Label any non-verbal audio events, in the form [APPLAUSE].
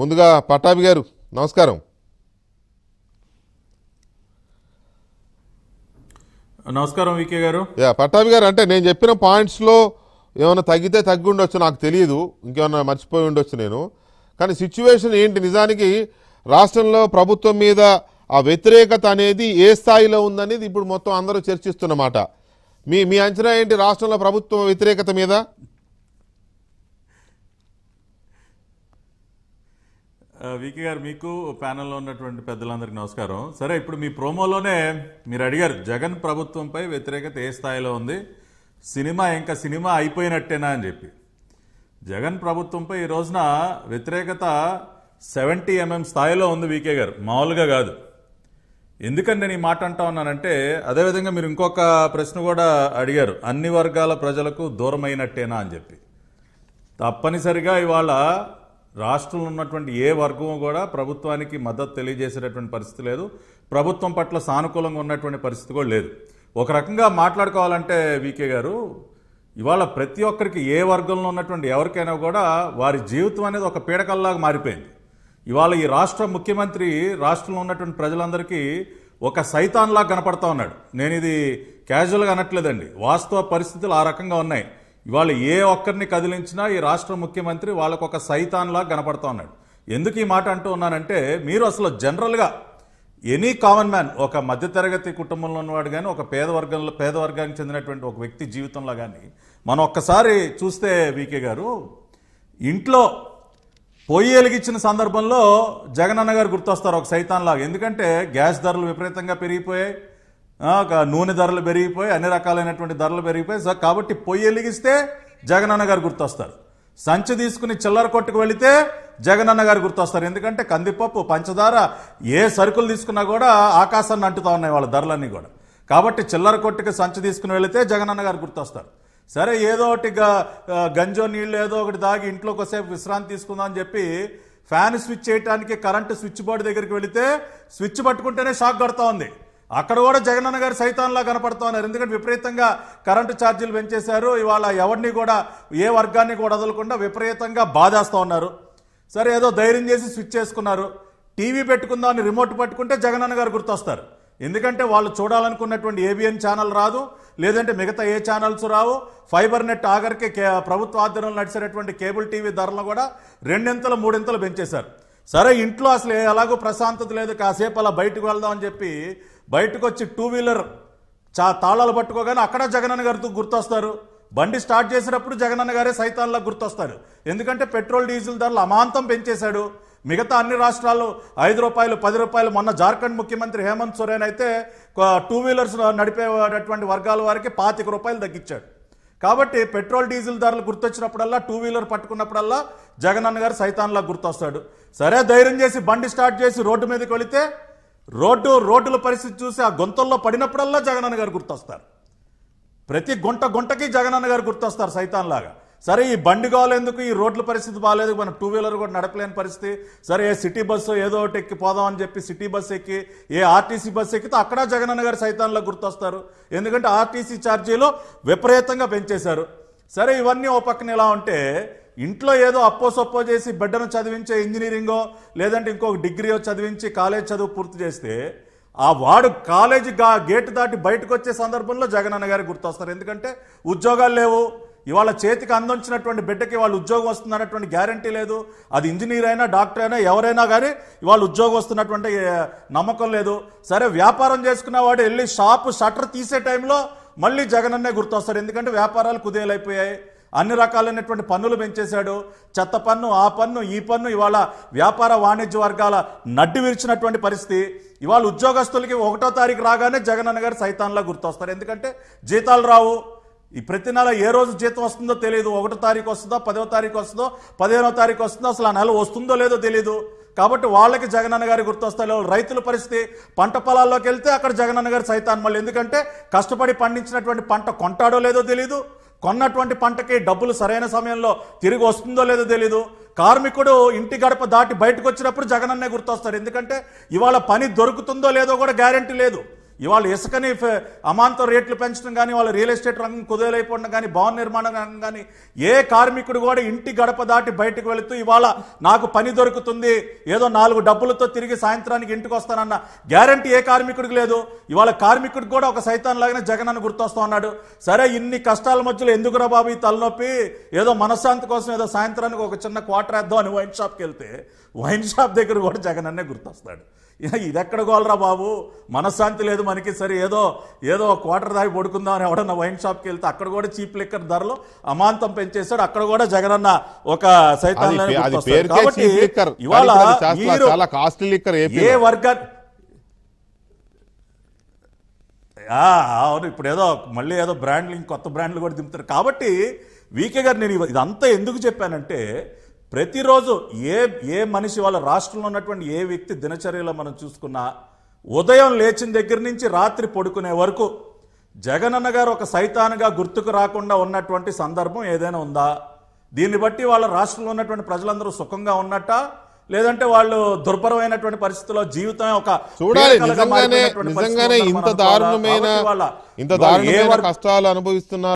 ముందుగా పటాభి గారు నమస్కారం నమస్కారం వికే గారు పట్టాభి గారు అంటే నేను చెప్పిన పాయింట్స్లో ఏమైనా తగ్గితే తగ్గి ఉండొచ్చు నాకు తెలియదు ఇంకేమైనా మర్చిపోయి ఉండొచ్చు నేను కానీ సిచ్యువేషన్ ఏంటి నిజానికి రాష్ట్రంలో ప్రభుత్వం మీద ఆ వ్యతిరేకత అనేది ఏ స్థాయిలో ఉందనేది ఇప్పుడు మొత్తం అందరూ చర్చిస్తున్నమాట మీ మీ అంచనా ఏంటి రాష్ట్రంలో ప్రభుత్వ వ్యతిరేకత మీద వికీ గారు మీకు ప్యానెల్లో ఉన్నటువంటి పెద్దలందరికీ నమస్కారం సరే ఇప్పుడు మీ ప్రోమోలోనే మీరు అడిగారు జగన్ ప్రభుత్వంపై వ్యతిరేకత ఏ స్థాయిలో ఉంది సినిమా ఇంకా సినిమా అయిపోయినట్టేనా అని చెప్పి జగన్ ప్రభుత్వంపై ఈ రోజున వ్యతిరేకత సెవెంటీ ఎంఎం స్థాయిలో ఉంది వికే గారు మామూలుగా కాదు ఎందుకని నేను ఈ మాట అంటా ఉన్నానంటే అదేవిధంగా మీరు ఇంకొక ప్రశ్న కూడా అడిగారు అన్ని వర్గాల ప్రజలకు దూరమైనట్టేనా అని చెప్పి తప్పనిసరిగా ఇవాళ రాష్ట్రంలో ఉన్నటువంటి ఏ వర్గం కూడా ప్రభుత్వానికి మద్దతు తెలియజేసేటటువంటి పరిస్థితి లేదు ప్రభుత్వం పట్ల సానుకూలంగా ఉన్నటువంటి పరిస్థితి కూడా లేదు ఒక రకంగా మాట్లాడుకోవాలంటే వీకే గారు ఇవాళ ప్రతి ఒక్కరికి ఏ వర్గంలో ఉన్నటువంటి ఎవరికైనా కూడా వారి జీవితం అనేది ఒక పీడకల్లాగా మారిపోయింది ఇవాళ ఈ రాష్ట్ర ముఖ్యమంత్రి రాష్ట్రంలో ఉన్నటువంటి ప్రజలందరికీ ఒక సైతాన్లా కనపడతా ఉన్నాడు నేను ఇది క్యాజువల్గా అనట్లేదండి వాస్తవ పరిస్థితులు ఆ రకంగా ఉన్నాయి ఇవాళ ఏ ఒక్కరిని కదిలించినా ఈ రాష్ట్ర ముఖ్యమంత్రి వాళ్ళకు ఒక సైతాన్లా కనపడుతూ ఉన్నాడు ఎందుకు ఈ మాట అంటూ ఉన్నానంటే మీరు అసలు జనరల్గా ఎనీ కామన్ మ్యాన్ ఒక మధ్యతరగతి కుటుంబంలో ఉన్నవాడు కానీ ఒక పేద వర్గంలో పేద వర్గానికి చెందినటువంటి ఒక వ్యక్తి జీవితంలో కానీ మనం ఒక్కసారి చూస్తే వీకే గారు ఇంట్లో పొయ్యి వెలిగించిన సందర్భంలో జగనన్న గారు గుర్తొస్తారు ఒక సైతాన్లాగా ఎందుకంటే గ్యాస్ ధరలు విపరీతంగా పెరిగిపోయాయి నూనె ధరలు పెరిగిపోయి అన్ని రకాలైనటువంటి ధరలు పెరిగిపోయి సార్ కాబట్టి పొయ్యి వెలిగిస్తే జగనన్న గారు గుర్తొస్తారు సంచి తీసుకుని చిల్లర కొట్టుకు వెళితే జగనన్న గారు గుర్తొస్తారు ఎందుకంటే కందిపప్పు పంచదార ఏ సరుకులు తీసుకున్నా కూడా ఆకాశాన్ని అంటుతా ఉన్నాయి వాళ్ళ ధరలన్నీ కూడా కాబట్టి చిల్లర కొట్టుకు సంచి తీసుకుని వెళితే జగనన్న గారు గుర్తొస్తారు సరే ఏదో ఒకటి గంజో నీళ్ళు ఏదో ఒకటి దాగి ఇంట్లో ఒకసేపు విశ్రాంతి తీసుకుందాం అని చెప్పి ఫ్యాన్ స్విచ్ చేయడానికి కరెంటు స్విచ్ బోర్డు దగ్గరికి వెళితే స్విచ్ పట్టుకుంటేనే షాక్ కడతా ఉంది అక్కడ కూడా జగనన్న గారు సైతాన్లా కనపడుతున్నారు ఎందుకంటే విపరీతంగా కరెంటు ఛార్జీలు పెంచేశారు ఇవాళ ఎవరిని కూడా ఏ వర్గాన్ని కూడా వదలకుండా విపరీతంగా బాధేస్తూ ఉన్నారు సరే ఏదో ధైర్యం చేసి స్విచ్ చేసుకున్నారు టీవీ పెట్టుకుందామని రిమోట్ పట్టుకుంటే జగనన్న గారు గుర్తొస్తారు ఎందుకంటే వాళ్ళు చూడాలనుకున్నటువంటి ఏబిఎన్ ఛానల్ రాదు లేదంటే మిగతా ఏ ఛానల్స్ రావు ఫైబర్ నెట్ ఆఖరికి ప్రభుత్వ ఆధ్వర్యంలో నడిచేటటువంటి కేబుల్ టీవీ ధరలు కూడా రెండింతలు మూడింతలు పెంచేశారు సరే ఇంట్లో అసలు ఎలాగో ప్రశాంతత లేదు కాసేపు అలా బయటకు వెళ్దాం అని చెప్పి బయటకు వచ్చి టూ వీలర్ చా తాళాలు పట్టుకోగానే అక్కడ అన్న గారితో గుర్తొస్తారు బండి స్టార్ట్ చేసినప్పుడు జగన్ అన్న గారే సైతాల్లో గుర్తొస్తారు ఎందుకంటే పెట్రోల్ డీజిల్ ధరలు అమాంతం పెంచేశాడు మిగతా అన్ని రాష్ట్రాలు ఐదు రూపాయలు పది రూపాయలు మొన్న జార్ఖండ్ ముఖ్యమంత్రి హేమంత్ సోరెన్ అయితే టూ వీలర్స్ నడిపేటటువంటి వర్గాల వారికి పాతిక రూపాయలు తగ్గించాడు కాబట్టి పెట్రోల్ డీజిల్ ధరలు గుర్తొచ్చినప్పుడల్లా టూ వీలర్ పట్టుకున్నప్పుడల్లా జగన్ అన్న గారు సైతాన్లా గుర్తొస్తాడు సరే ధైర్యం చేసి బండి స్టార్ట్ చేసి రోడ్డు మీదకి వెళితే రోడ్డు రోడ్డుల పరిస్థితి చూసి ఆ గొంతల్లో పడినప్పుడల్లా జగనన్న గారు గుర్తొస్తారు ప్రతి గుంట గుంటకి అన్న గారు గుర్తొస్తారు సైతాన్లాగా సరే ఈ బండి కాలేందుకు ఈ రోడ్ల పరిస్థితి బాగాలేదు మనం టూ వీలర్ కూడా నడపలేని పరిస్థితి సరే ఏ సిటీ బస్సు ఏదో ఒకటి ఎక్కి పోదామని చెప్పి సిటీ బస్సు ఎక్కి ఏ ఆర్టీసీ బస్సు ఎక్కితే అక్కడ జగనన్న గారు సైతాన్లో గుర్తొస్తారు ఎందుకంటే ఆర్టీసీ ఛార్జీలు విపరీతంగా పెంచేశారు సరే ఇవన్నీ ఓ పక్కన ఇలా ఉంటే ఇంట్లో ఏదో అప్పో సొప్పో చేసి బిడ్డను చదివించే ఇంజనీరింగో లేదంటే ఇంకొక డిగ్రీయో చదివించి కాలేజ్ చదువు పూర్తి చేస్తే ఆ వాడు కాలేజీ గా గేటు దాటి బయటకు వచ్చే సందర్భంలో జగన్ అన్న గారికి గుర్తొస్తారు ఎందుకంటే ఉద్యోగాలు లేవు ఇవాళ చేతికి అందించినటువంటి బిడ్డకి వాళ్ళు ఉద్యోగం వస్తుందన్నటువంటి గ్యారంటీ లేదు అది ఇంజనీర్ అయినా డాక్టర్ అయినా ఎవరైనా కానీ ఇవాళ ఉద్యోగం వస్తున్నటువంటి నమ్మకం లేదు సరే వ్యాపారం చేసుకున్నవాడు వెళ్ళి షాపు షటర్ తీసే టైంలో మళ్ళీ జగనన్నే గుర్తొస్తాడు ఎందుకంటే వ్యాపారాలు కుదేలైపోయాయి అన్ని రకాలైనటువంటి పన్నులు పెంచేశాడు చెత్త పన్ను ఆ పన్ను ఈ పన్ను ఇవాళ వ్యాపార వాణిజ్య వర్గాల నడ్డి విరిచినటువంటి పరిస్థితి ఇవాళ ఉద్యోగస్తులకి ఒకటో తారీఖు రాగానే జగన్ అన్న గారు సైతాన్లా గుర్తొస్తారు ఎందుకంటే జీతాలు రావు ఈ ప్రతి నెల ఏ రోజు జీతం వస్తుందో తెలియదు ఒకటో తారీఖు వస్తుందో పదవ తారీఖు వస్తుందో పదిహేనో తారీఖు వస్తుందో అసలు ఆ నెల వస్తుందో లేదో తెలియదు కాబట్టి వాళ్ళకి జగనన్న గారి గుర్తొస్తారు రైతుల పరిస్థితి పంట పొలాల్లోకి వెళ్తే అక్కడ జగనన్న గారి సైతాన్ మళ్ళీ ఎందుకంటే కష్టపడి పండించినటువంటి పంట కొంటాడో లేదో తెలియదు కొన్నటువంటి పంటకి డబ్బులు సరైన సమయంలో తిరిగి వస్తుందో లేదో తెలియదు కార్మికుడు ఇంటి గడప దాటి బయటకు వచ్చినప్పుడు జగనన్నే గుర్తొస్తారు ఎందుకంటే ఇవాళ పని దొరుకుతుందో లేదో కూడా గ్యారంటీ లేదు ఇవాళ ఇసుకని అమాంతం రేట్లు పెంచడం కానీ వాళ్ళ రియల్ ఎస్టేట్ రంగం కుదేలైపోవడం కానీ భవన నిర్మాణ రంగం కానీ ఏ కార్మికుడు కూడా ఇంటి గడప దాటి బయటకు వెళుతూ ఇవాళ నాకు పని దొరుకుతుంది ఏదో నాలుగు డబ్బులతో తిరిగి సాయంత్రానికి ఇంటికి వస్తానన్న గ్యారంటీ ఏ కార్మికుడికి లేదు ఇవాళ కార్మికుడికి కూడా ఒక సైతాన్ లాగానే జగన్ అని గుర్తొస్తా ఉన్నాడు సరే ఇన్ని కష్టాల మధ్యలో ఎందుకురా బాబు ఈ తలనొప్పి ఏదో మనశ్శాంతి కోసం ఏదో సాయంత్రానికి ఒక చిన్న క్వార్టర్ వేద్దాం అని వైన్ షాప్కి వెళ్తే వైన్ షాప్ దగ్గర కూడా జగన్ అన్నే గుర్తొస్తాడు [LAUGHS] ఇది ఎక్కడ గోలరా బాబు మనశ్శాంతి లేదు మనకి సరే ఏదో ఏదో క్వార్టర్ దాగి పడుకుందాం అని ఎవడన్నా వైన్ షాప్కి వెళ్తే అక్కడ కూడా చీప్ లిక్కర్ ధరలు అమాంతం పెంచేశాడు అక్కడ కూడా జగన్ అన్న ఒక సైతం ఇవాళ ఏ అవును ఇప్పుడు ఏదో మళ్ళీ ఏదో బ్రాండ్లు ఇంకొత్త బ్రాండ్లు కూడా దింపుతారు కాబట్టి వీకే గారు నేను ఇదంతా ఎందుకు చెప్పానంటే ప్రతిరోజు ఏ ఏ మనిషి వాళ్ళ రాష్ట్రంలో ఉన్నటువంటి ఏ వ్యక్తి దినచర్యలో మనం చూసుకున్నా ఉదయం లేచిన దగ్గర నుంచి రాత్రి పడుకునే వరకు జగనన్న గారు ఒక సైతానుగా గుర్తుకు రాకుండా ఉన్నటువంటి సందర్భం ఏదైనా ఉందా దీన్ని బట్టి వాళ్ళ రాష్ట్రంలో ఉన్నటువంటి ప్రజలందరూ సుఖంగా ఉన్నట్ట లేదంటే వాళ్ళు దుర్భరమైనటువంటి పరిస్థితుల్లో జీవితం ఒక చూడాలి నిజంగానే ఇంత దారుణమైన ఇంత దారుణమైన కష్టాలు అనుభవిస్తున్నారు